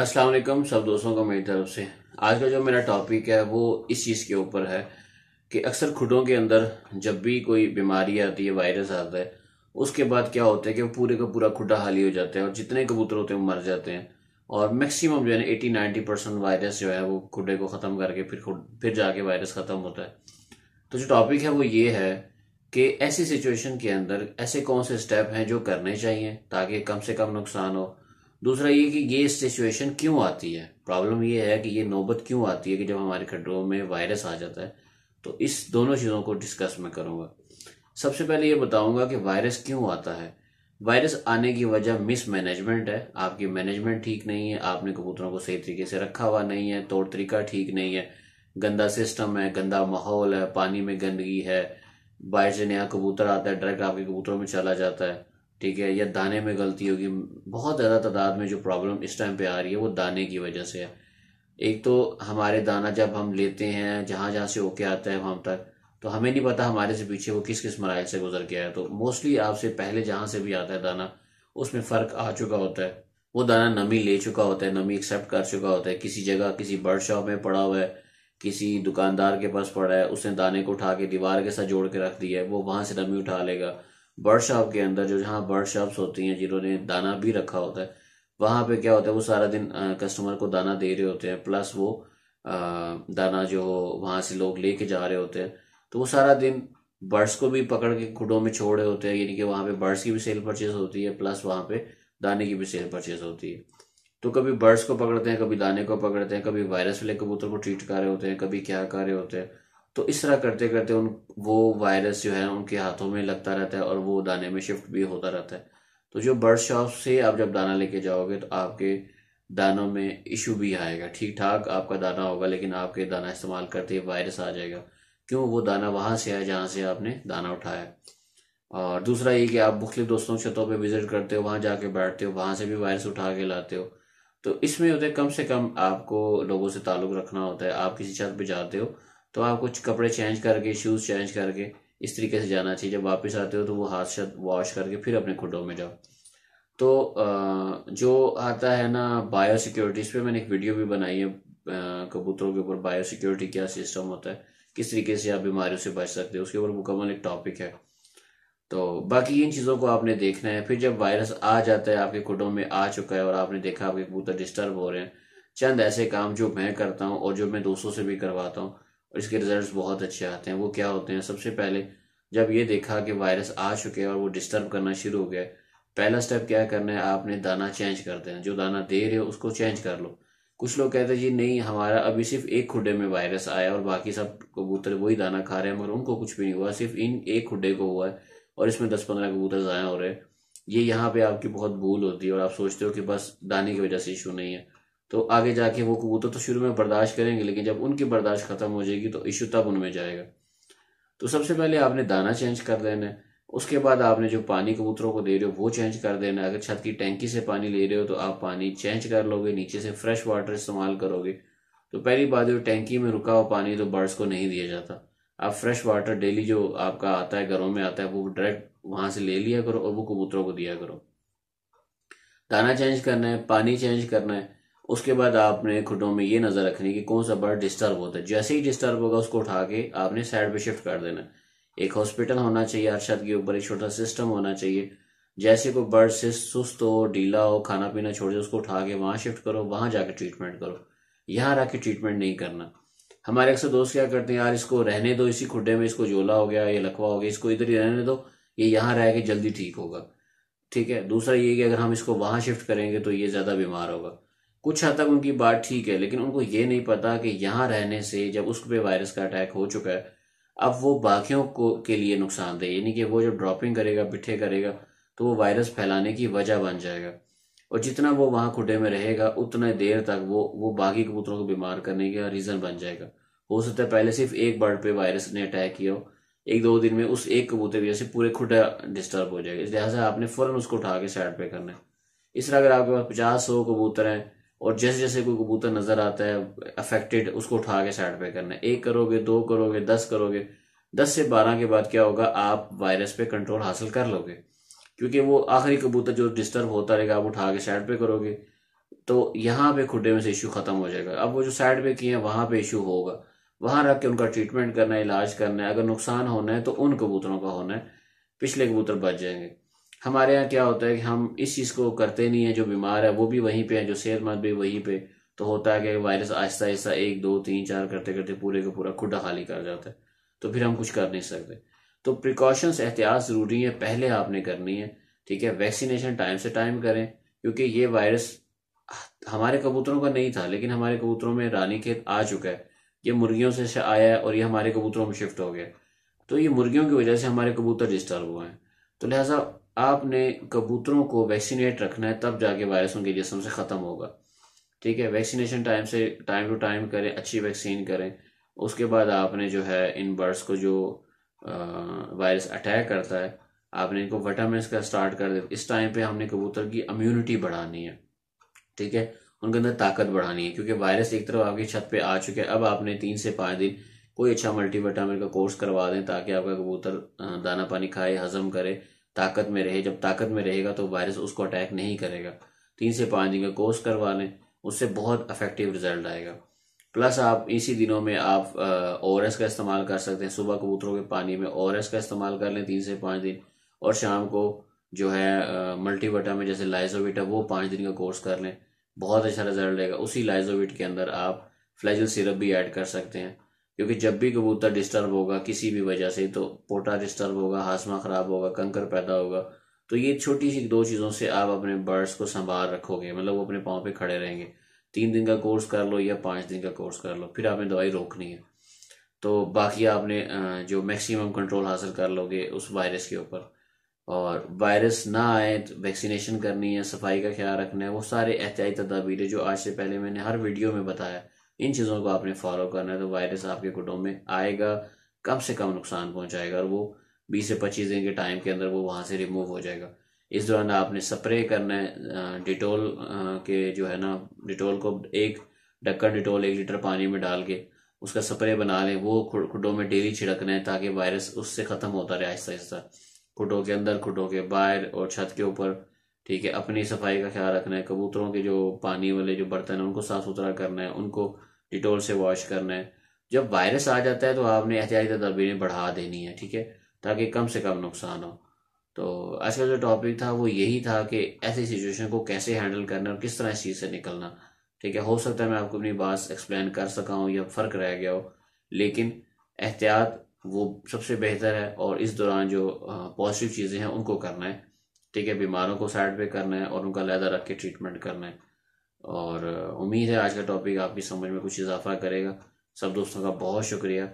अस्सलाम वालेकुम सब दोस्तों को मेरी तरफ से आज का जो मेरा टॉपिक है वो इस चीज़ के ऊपर है कि अक्सर खुटों के अंदर जब भी कोई बीमारी आती है वायरस आता है उसके बाद क्या होता है कि पूरे का पूरा खुटा खाली हो जाता है और जितने कबूतर होते हैं वो मर जाते हैं और मैक्सिमम जो है ना एटी नाइन्टी परसेंट वायरस जो है वो खुटे को ख़त्म करके फिर फिर जाके वायरस ख़त्म होता है तो जो टॉपिक है वो ये है कि ऐसी सिचुएशन के अंदर ऐसे कौन से स्टेप हैं जो करने चाहिए ताकि कम से कम नुकसान हो दूसरा ये कि ये सिचुएशन क्यों आती है प्रॉब्लम ये है कि ये नौबत क्यों आती है कि जब हमारे खड्डों में वायरस आ जाता है तो इस दोनों चीज़ों को डिस्कस मैं करूँगा सबसे पहले ये बताऊँगा कि वायरस क्यों आता है वायरस आने की वजह मिस मैनेजमेंट है आपकी मैनेजमेंट ठीक नहीं है आपने कबूतरों को सही तरीके से रखा हुआ नहीं है तौर तरीका ठीक नहीं है गंदा सिस्टम है गंदा माहौल है पानी में गंदगी है बाहर से नया कबूतर आता है डायरेक्ट आपके कबूतरों में चला जाता है ठीक है या दाने में गलती होगी बहुत ज़्यादा तादाद में जो प्रॉब्लम इस टाइम पे आ रही है वो दाने की वजह से है एक तो हमारे दाना जब हम लेते हैं जहाँ जहाँ से होके आता है वहाँ तक तो हमें नहीं पता हमारे से पीछे वो किस किस मराइल से गुजर गया है तो मोस्टली आपसे पहले जहाँ से भी आता है दाना उसमें फ़र्क आ चुका होता है वो दाना नमी ले चुका होता है नमी एक्सेप्ट कर चुका होता है किसी जगह किसी बर्ड शॉप में पड़ा हुआ है किसी दुकानदार के पास पड़ा है उसने दाने को उठा के दीवार के साथ जोड़ के रख दिया है वो वहाँ से नमी उठा लेगा बर्ड शॉप के अंदर जो जहाँ बर्ड शॉप्स होती हैं जिन्होंने दाना भी रखा होता है वहां पे क्या होता है वो सारा दिन कस्टमर को दाना दे रहे होते हैं प्लस वो आ, दाना जो वहां से लोग लेके जा रहे होते हैं तो वो सारा दिन बर्ड्स को भी पकड़ के खुडों में छोड़ रहे होते हैं यानी कि वहां पे बर्ड्स की भी सेल परचेज होती है प्लस वहां पे दाने की भी सेल परचेज होती है तो कभी बर्ड्स को पकड़ते हैं कभी दाने को पकड़ते हैं कभी वायरस वाले कबूतर को ट्रीट कर रहे होते हैं कभी क्या कर रहे होते हैं तो इस तरह करते करते उन वो वायरस जो है उनके हाथों में लगता रहता है और वो दाने में शिफ्ट भी होता रहता है तो जो बर्ड शॉप से आप जब दाना लेके जाओगे तो आपके दानों में इशू भी आएगा ठीक ठाक आपका दाना होगा लेकिन आपके दाना इस्तेमाल करते ही वायरस आ जाएगा क्यों वो दाना वहां से आया जहां से आपने दाना उठाया और दूसरा ये कि आप मुख्तलिफ दोस्तों छतों पर विजिट करते हो वहां जाके बैठते हो वहां से भी वायरस उठा के लाते हो तो इसमें होता है कम से कम आपको लोगों से ताल्लुक़ रखना होता है आप किसी छत पर जाते हो तो आप कुछ कपड़े चेंज करके शूज़ चेंज करके इस तरीके से जाना चाहिए जब वापस आते हो तो वो हाथ शाथ वॉश करके फिर अपने खुडों में जाओ तो जो आता है ना बायो सिक्योरिटी इस पर मैंने एक वीडियो भी बनाई है कबूतरों के ऊपर बायो सिक्योरिटी क्या सिस्टम होता है किस तरीके से आप बीमारियों से बच सकते हो उसके ऊपर मुकम्मल एक टॉपिक है तो बाकी इन चीज़ों को आपने देखना है फिर जब वायरस आ जाता है आपके खुडों में आ चुका है और आपने देखा आपके कबूतर डिस्टर्ब हो रहे हैं चंद ऐसे काम जो मैं करता हूँ और जो मैं दोस्तों से भी करवाता हूँ और इसके रिजल्ट बहुत अच्छे आते हैं वो क्या होते हैं सबसे पहले जब ये देखा कि वायरस आ चुके हैं और वो डिस्टर्ब करना शुरू हो गया पहला स्टेप क्या करना है आपने दाना चेंज कर देना जो दाना दे रहे हो उसको चेंज कर लो कुछ लोग कहते हैं जी नहीं हमारा अभी सिर्फ एक खुडे में वायरस आया और बाकी सब कबूतर वही दाना खा रहे हैं मगर उनको कुछ भी नहीं हुआ सिर्फ इन एक खुडे को हुआ है और इसमें दस पंद्रह कबूतर ज़ाया हो रहे हैं ये यहाँ पे आपकी बहुत भूल होती है और आप सोचते हो कि बस दाने की वजह से इशू नहीं है तो आगे जाके वो कबूतर तो शुरू में बर्दाश्त करेंगे लेकिन जब उनकी बर्दाश्त ख़त्म हो जाएगी तो इशू तब उनमें जाएगा तो सबसे पहले आपने दाना चेंज कर देना है उसके बाद आपने जो पानी कबूतरों को दे रहे हो वो चेंज कर देना अगर छत की टैंकी से पानी ले रहे हो तो आप पानी चेंज कर लोगे नीचे से फ्रेश वाटर इस्तेमाल करोगे तो पहली बात जो टैंकी में रुका हुआ पानी तो बर्ड्स को नहीं दिया जाता आप फ्रेश वाटर डेली जो आपका आता है घरों में आता है वो डायरेक्ट वहां से ले लिया करो और वो कबूतरों को दिया करो दाना चेंज करना है पानी चेंज करना है उसके बाद आपने खुटों में ये नज़र रखनी कि कौन सा बर्ड डिस्टर्ब होता है जैसे ही डिस्टर्ब होगा उसको उठा के आपने साइड पे शिफ्ट कर देना एक हॉस्पिटल होना चाहिए हर छत के ऊपर एक छोटा सिस्टम होना चाहिए जैसे कोई बर्ड से सुस्त हो ढीला हो खाना पीना छोड़ दे उसको उठा के वहां शिफ्ट करो वहां जाकर ट्रीटमेंट करो यहाँ रख के ट्रीटमेंट नहीं करना हमारे अक्सर दोस्त क्या करते हैं यार इसको रहने दो इसी खुडे में इसको झोला हो गया ये लकवा हो गया इसको इधर ही रहने दो ये यहाँ रह के जल्दी ठीक होगा ठीक है दूसरा ये कि अगर हम इसको वहां शिफ्ट करेंगे तो ये ज़्यादा बीमार होगा कुछ हद तक उनकी बात ठीक है लेकिन उनको ये नहीं पता कि यहाँ रहने से जब उस पर वायरस का अटैक हो चुका है अब वो बाकियों को के लिए दे यानी कि वो जब ड्रॉपिंग करेगा पिट्ठे करेगा तो वो वायरस फैलाने की वजह बन जाएगा और जितना वो वहाँ खुडे में रहेगा उतने देर तक वो वो बाकी कबूतरों को बीमार करने का रीज़न बन जाएगा हो सकता है पहले सिर्फ एक बर्ड पे वायरस ने अटैक किया हो एक दो दिन में उस एक कबूतर की वजह से पूरे खुडा डिस्टर्ब हो जाएगा इस लिहाजा आपने फ़ौरन उसको उठा के साइड पे करना है इस तरह अगर आपके पास पचास सौ कबूतर हैं और जैसे जैसे कोई कबूतर नजर आता है अफेक्टेड उसको उठा के साइड पे करना है एक करोगे दो करोगे दस करोगे दस से बारह के बाद क्या होगा आप वायरस पे कंट्रोल हासिल कर लोगे क्योंकि वो आखिरी कबूतर जो डिस्टर्ब होता रहेगा आप उठा के साइड पे करोगे तो यहाँ पे खुडे में से इशू खत्म हो जाएगा अब वो जो साइड पे किए हैं वहां पे इशू होगा वहां रख के उनका ट्रीटमेंट करना है इलाज करना है अगर नुकसान होना है तो उन कबूतरों का होना है पिछले कबूतर बच जाएंगे हमारे यहाँ क्या होता है कि हम इस चीज़ को करते नहीं है जो बीमार है वो भी वहीं पे है जो सेहतमंद भी वहीं पे तो होता है कि वायरस आहिस्ता आहिस्ता एक दो तीन चार करते करते पूरे का पूरा खुडा खाली कर जाता है तो फिर हम कुछ कर नहीं सकते तो प्रिकॉशंस एहतियात ज़रूरी है पहले आपने करनी है ठीक है वैक्सीनेशन टाइम से टाइम करें क्योंकि ये वायरस हमारे कबूतरों का नहीं था लेकिन हमारे कबूतरों में रानी खेत आ चुका है ये मुर्गियों से आया है और ये हमारे कबूतरों में शिफ्ट हो गया तो ये मुर्गियों की वजह से हमारे कबूतर डिस्टर्ब हुए हैं तो लिहाजा आपने कबूतरों को वैक्सीनेट रखना है तब जाके वायरस उनके जिसम से ख़त्म होगा ठीक है वैक्सीनेशन टाइम से टाइम टू टाइम करें अच्छी वैक्सीन करें उसके बाद आपने जो है इन बर्ड्स को जो वायरस अटैक करता है आपने इनको विटामिन का स्टार्ट कर दे इस टाइम पे हमने कबूतर की इम्यूनिटी बढ़ानी है ठीक है उनके अंदर ताकत बढ़ानी है क्योंकि वायरस एक तरफ आपकी छत पे आ चुके हैं अब आपने तीन से पाँच दिन कोई अच्छा मल्टी विटामिन का कोर्स करवा दें ताकि आपका कबूतर दाना पानी खाए हजम करे ताकत में रहे जब ताकत में रहेगा तो वायरस उसको अटैक नहीं करेगा तीन से पाँच दिन का कोर्स करवा लें उससे बहुत अफेक्टिव रिजल्ट आएगा प्लस आप इसी दिनों में आप ओ का इस्तेमाल कर सकते हैं सुबह कबूतरों के पानी में ओ का इस्तेमाल कर लें तीन से पांच दिन और शाम को जो है मल्टीवटा में जैसे लाइजोविटा वो पाँच दिन का कोर्स कर लें बहुत अच्छा रिजल्ट रहेगा उसी लाइजोविट के अंदर आप फ्लैजल सिरप भी ऐड कर सकते हैं क्योंकि जब भी कबूतर डिस्टर्ब होगा किसी भी वजह से तो पोटा डिस्टर्ब होगा हाजमा ख़राब होगा कंकर पैदा होगा तो ये छोटी सी दो चीज़ों से आप अपने बर्ड्स को संभाल रखोगे मतलब वो अपने पाँव पे खड़े रहेंगे तीन दिन का कोर्स कर लो या पाँच दिन का कोर्स कर लो फिर आपने दवाई रोकनी है तो बाकी आपने जो मैक्सिमम कंट्रोल हासिल कर लोगे उस वायरस के ऊपर और वायरस ना आए तो वैक्सीनेशन करनी है सफाई का ख्याल रखना है वो सारे एहतियाती तदाबीर जो आज से पहले मैंने हर वीडियो में बताया इन चीज़ों को आपने फॉलो करना है तो वायरस आपके गुटों में आएगा कम से कम नुकसान पहुंचाएगा और वो बीस से पच्चीस दिन के टाइम के अंदर वो वहाँ से रिमूव हो जाएगा इस दौरान आपने स्प्रे करना है डिटोल के जो है ना डिटोल को एक डक्कर डिटोल एक लीटर पानी में डाल के उसका स्प्रे बना लें वो खुडों में डेली छिड़कना है ताकि वायरस उससे ख़त्म होता रहे आहिस्ता आहिस्ता खुटों के अंदर खुटों के बाहर और छत के ऊपर ठीक है अपनी सफाई का ख्याल रखना है कबूतरों के जो पानी वाले जो बर्तन हैं उनको साफ सुथरा करना है उनको डिटोल से वॉश करना है जब वायरस आ जाता है तो आपने एहतियाती तदाबीरें बढ़ा देनी है ठीक है ताकि कम से कम नुकसान हो तो आज का जो टॉपिक था वो यही था कि ऐसी सिचुएशन को कैसे हैंडल करना और किस तरह इस चीज़ से निकलना ठीक है हो सकता है मैं आपको अपनी बात एक्सप्लेन कर सका हूँ या फ़र्क रह गया हो लेकिन एहतियात वो सबसे बेहतर है और इस दौरान जो पॉजिटिव चीज़ें हैं उनको करना है ठीक है बीमारों को साइड पे करना है और उनका लहदा रख के ट्रीटमेंट करना है और उम्मीद है आज का टॉपिक आपकी समझ में कुछ इजाफा करेगा सब दोस्तों का बहुत शुक्रिया